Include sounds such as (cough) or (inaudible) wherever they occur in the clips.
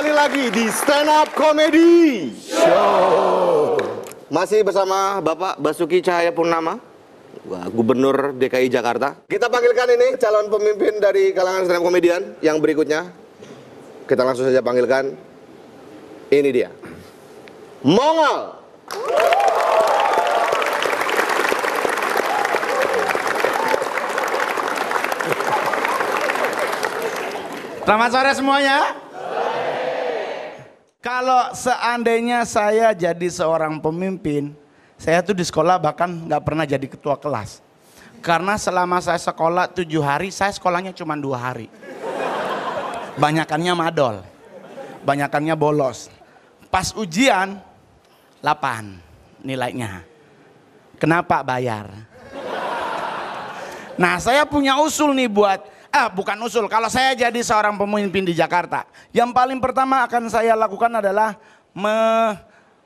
kembali lagi di Stand Up Comedy Show. Masih bersama Bapak Basuki Cahaya Purnama, Gubernur DKI Jakarta. Kita panggilkan ini calon pemimpin dari kalangan stand up komedian yang berikutnya. Kita langsung saja panggilkan. Ini dia. mongol Selamat sore semuanya. Kalau seandainya saya jadi seorang pemimpin, saya tuh di sekolah bahkan nggak pernah jadi ketua kelas. Karena selama saya sekolah tujuh hari, saya sekolahnya cuma dua hari. Banyakannya madol, banyakannya bolos. Pas ujian, 8 nilainya. Kenapa bayar? Nah saya punya usul nih buat ah bukan usul, kalau saya jadi seorang pemimpin di Jakarta, yang paling pertama akan saya lakukan adalah me,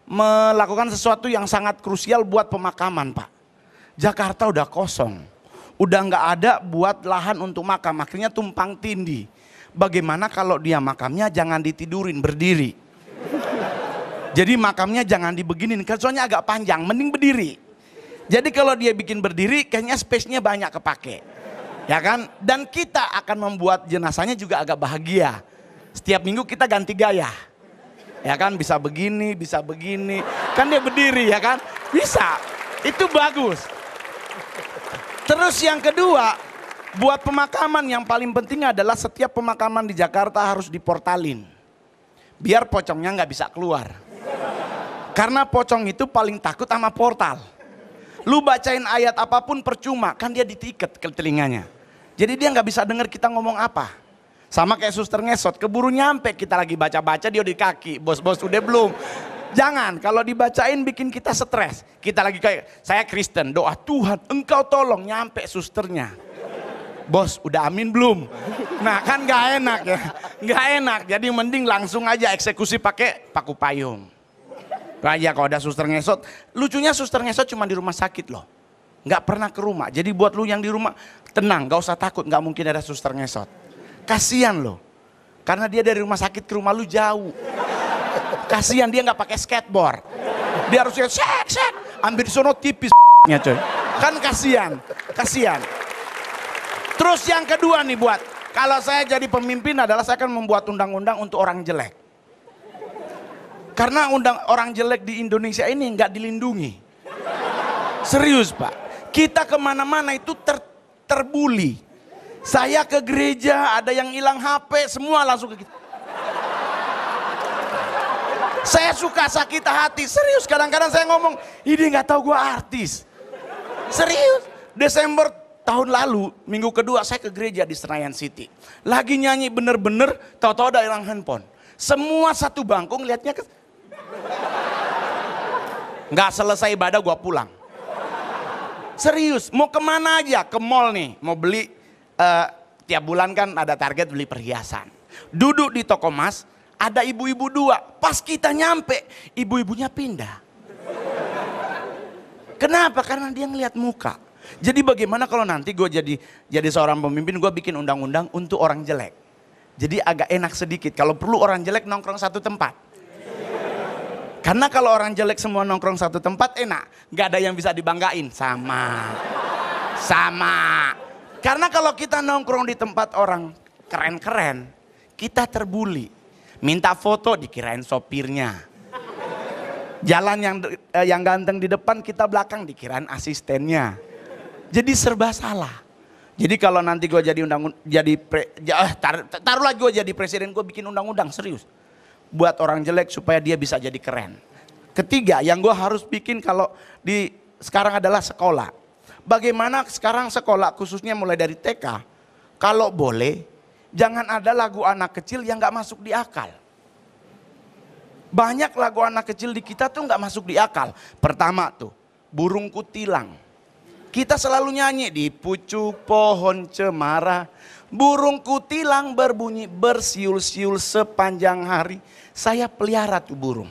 melakukan sesuatu yang sangat krusial buat pemakaman Pak. Jakarta udah kosong, udah nggak ada buat lahan untuk makam, akhirnya tumpang tindih. Bagaimana kalau dia makamnya jangan ditidurin, berdiri. Jadi makamnya jangan dibeginin, soalnya agak panjang, mending berdiri. Jadi kalau dia bikin berdiri, kayaknya space-nya banyak kepake. Ya kan? Dan kita akan membuat jenazahnya juga agak bahagia. Setiap minggu kita ganti gaya. Ya kan bisa begini, bisa begini. Kan dia berdiri ya kan? Bisa. Itu bagus. Terus yang kedua, buat pemakaman yang paling penting adalah setiap pemakaman di Jakarta harus diportalin. Biar pocongnya nggak bisa keluar. Karena pocong itu paling takut sama portal. Lu bacain ayat apapun percuma, kan dia ditiket ke telinganya. Jadi dia nggak bisa dengar kita ngomong apa. Sama kayak suster ngesot, keburu nyampe kita lagi baca-baca dia di kaki. Bos-bos udah belum. Jangan, kalau dibacain bikin kita stres. Kita lagi kayak, saya Kristen, doa Tuhan, engkau tolong nyampe susternya. Bos, udah amin belum? Nah kan gak enak ya, Gak enak. Jadi mending langsung aja eksekusi pakai paku payung. Nah, ya kalau ada suster ngesot, lucunya suster ngesot cuma di rumah sakit loh nggak pernah ke rumah. Jadi buat lu yang di rumah, tenang, gak usah takut, nggak mungkin ada suster ngesot. Kasian loh, karena dia dari rumah sakit ke rumah lu jauh. Kasian dia nggak pakai skateboard. Dia harusnya sek sek, ambil sono tipis (laughs) coy. Kan kasian, kasian. Terus yang kedua nih buat, kalau saya jadi pemimpin adalah saya akan membuat undang-undang untuk orang jelek. Karena undang orang jelek di Indonesia ini nggak dilindungi. Serius pak. Kita kemana-mana itu ter, terbuli. Saya ke gereja, ada yang hilang HP, semua langsung ke kita. Saya suka sakit hati, serius kadang-kadang saya ngomong, ini nggak tahu gue artis. Serius, Desember tahun lalu, minggu kedua saya ke gereja di Senayan City. Lagi nyanyi bener-bener, tahu-tahu ada hilang handphone. Semua satu bangku ngeliatnya ke... Nggak selesai ibadah gue pulang. Serius, mau kemana aja? Ke mall nih, mau beli uh, tiap bulan kan ada target beli perhiasan. Duduk di toko emas, ada ibu-ibu dua. Pas kita nyampe, ibu-ibunya pindah. Kenapa? Karena dia ngeliat muka. Jadi bagaimana kalau nanti gue jadi jadi seorang pemimpin, gue bikin undang-undang untuk orang jelek. Jadi agak enak sedikit. Kalau perlu orang jelek nongkrong satu tempat. Karena kalau orang jelek semua nongkrong satu tempat enak, nggak ada yang bisa dibanggain. Sama, sama. Karena kalau kita nongkrong di tempat orang keren-keren, kita terbuli. Minta foto dikirain sopirnya. Jalan yang eh, yang ganteng di depan kita belakang dikirain asistennya. Jadi serba salah. Jadi kalau nanti gue jadi undang jadi pre, eh, tar, taruhlah gue jadi presiden gue bikin undang-undang serius buat orang jelek supaya dia bisa jadi keren. Ketiga, yang gue harus bikin kalau di sekarang adalah sekolah. Bagaimana sekarang sekolah khususnya mulai dari TK, kalau boleh jangan ada lagu anak kecil yang gak masuk di akal. Banyak lagu anak kecil di kita tuh gak masuk di akal. Pertama tuh, burung kutilang. Kita selalu nyanyi di pucuk pohon cemara, Burung kutilang berbunyi bersiul-siul sepanjang hari. Saya pelihara tuh burung.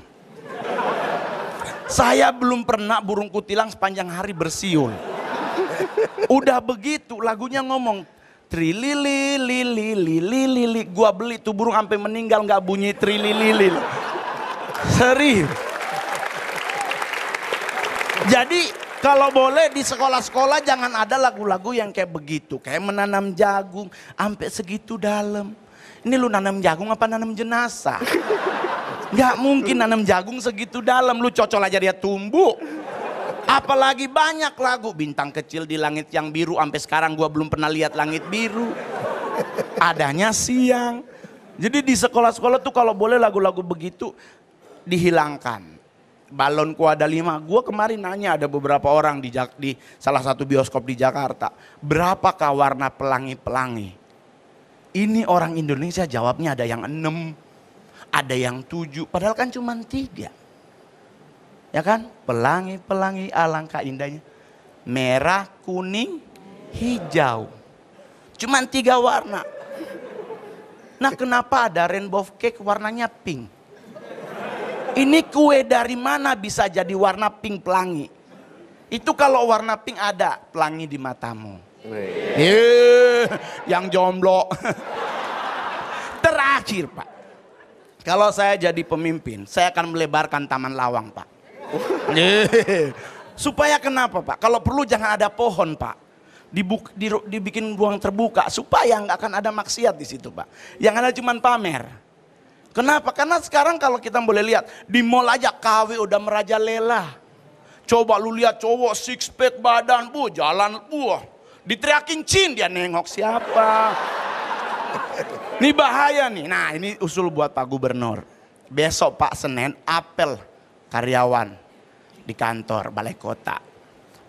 Saya belum pernah burung kutilang sepanjang hari bersiul. Udah begitu lagunya ngomong trili lili lili lili gua beli tuh burung sampai meninggal nggak bunyi trili lili. Serius. Jadi kalau boleh di sekolah-sekolah jangan ada lagu-lagu yang kayak begitu. Kayak menanam jagung sampai segitu dalam. Ini lu nanam jagung apa nanam jenazah? Gak mungkin nanam jagung segitu dalam. Lu cocol aja dia tumbuh. Apalagi banyak lagu bintang kecil di langit yang biru sampai sekarang gua belum pernah lihat langit biru. Adanya siang. Jadi di sekolah-sekolah tuh kalau boleh lagu-lagu begitu dihilangkan balonku ada lima. Gue kemarin nanya ada beberapa orang di, di salah satu bioskop di Jakarta. Berapakah warna pelangi-pelangi? Ini orang Indonesia jawabnya ada yang enam, ada yang tujuh. Padahal kan cuma tiga. Ya kan? Pelangi-pelangi alangkah indahnya. Merah, kuning, hijau. Cuman tiga warna. Nah kenapa ada rainbow cake warnanya pink? Ini kue dari mana bisa jadi warna pink pelangi? Itu kalau warna pink ada pelangi di matamu. Yeah. yang jomblo. (laughs) Terakhir Pak. Kalau saya jadi pemimpin, saya akan melebarkan Taman Lawang Pak. Supaya kenapa Pak? Kalau perlu jangan ada pohon Pak. Dibuk, di, dibikin ruang terbuka supaya nggak akan ada maksiat di situ Pak. Yang ada cuma pamer. Kenapa? Karena sekarang kalau kita boleh lihat, di mall aja KW udah merajalela. Coba lu lihat cowok six pack badan, bu, jalan, bu. Diteriakin cin, dia nengok siapa. (laughs) ini bahaya nih. Nah ini usul buat Pak Gubernur. Besok Pak Senin, apel karyawan di kantor balai kota.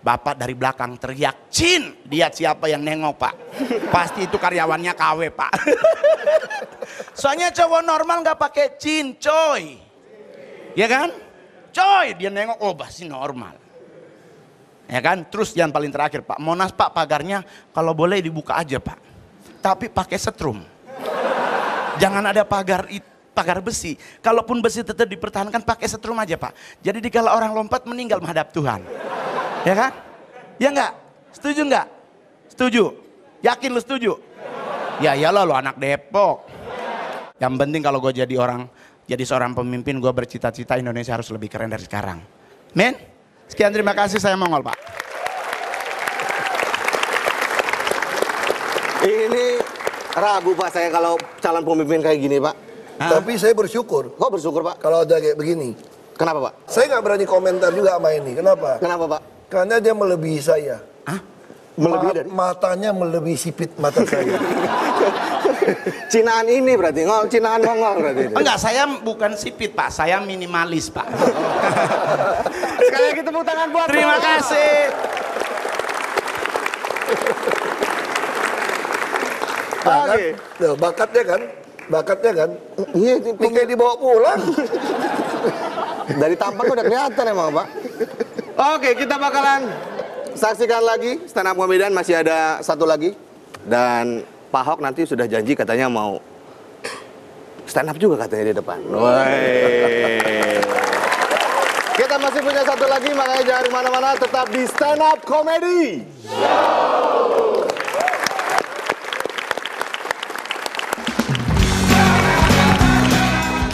Bapak dari belakang teriak, Cin! Lihat siapa yang nengok pak. Pasti itu karyawannya KW pak. (laughs) Soalnya cowok normal nggak pakai cin, coy. Ya kan? Coy, dia nengok, oh pasti normal. Ya kan? Terus yang paling terakhir Pak, Monas Pak pagarnya kalau boleh dibuka aja Pak. Tapi pakai setrum. Jangan ada pagar itu pagar besi. Kalaupun besi tetap dipertahankan pakai setrum aja pak. Jadi dikala orang lompat meninggal menghadap Tuhan. Ya kan? Ya enggak? Setuju enggak? Setuju? Yakin lu setuju? Ya iyalah lu anak Depok. Yang penting kalau gue jadi orang, jadi seorang pemimpin, gue bercita-cita Indonesia harus lebih keren dari sekarang. Men, sekian terima kasih saya Mongol Pak. Ini ragu Pak saya kalau calon pemimpin kayak gini Pak. Hah? Tapi saya bersyukur. Kok oh, bersyukur Pak? Kalau ada kayak begini. Kenapa Pak? Saya nggak berani komentar juga sama ini. Kenapa? Kenapa Pak? Karena dia melebihi saya. Hah? Melebihi Ma dari? Matanya melebihi sipit mata saya. (laughs) (laughs) Cinaan ini berarti, ngol Cinaan ngomong berarti. Oh, enggak, saya bukan sipit Pak, saya minimalis Pak. (laughs) Sekali lagi tepuk tangan buat Terima Pak. kasih. Bakat, okay. bakatnya kan, bakatnya kan. Iya, pengen dibawa pulang. (laughs) Dari tampak udah kelihatan emang Pak. Oke, kita bakalan saksikan lagi stand up komedian masih ada satu lagi dan Pak Ahok nanti sudah janji katanya mau stand up juga katanya di depan. Woi. Kita masih punya satu lagi makanya jangan kemana-mana tetap di stand up comedy.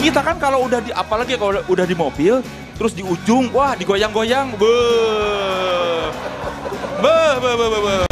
kita kan kalau udah di apalagi kalau udah di mobil terus di ujung wah digoyang-goyang be be be be, be.